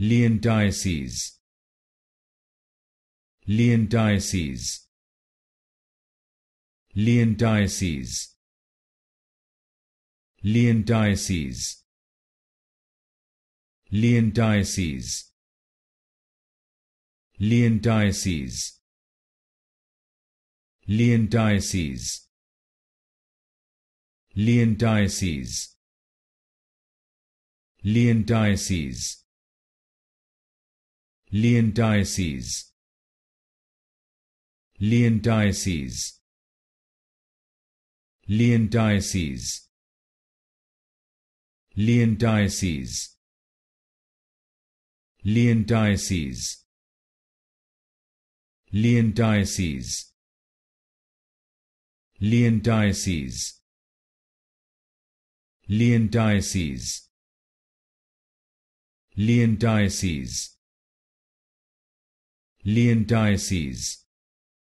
Leon Diocese Leon Diocese Leon Diocese Leon Diocese Leon Diocese Leon Diocese Leon Diocese Leon Diocese Leon Diocese diocese. diocese. diocese. diocese. Leontiaces diocese. Leontiaces diocese. Leontiaces diocese. Leontiaces diocese. Leon Diocese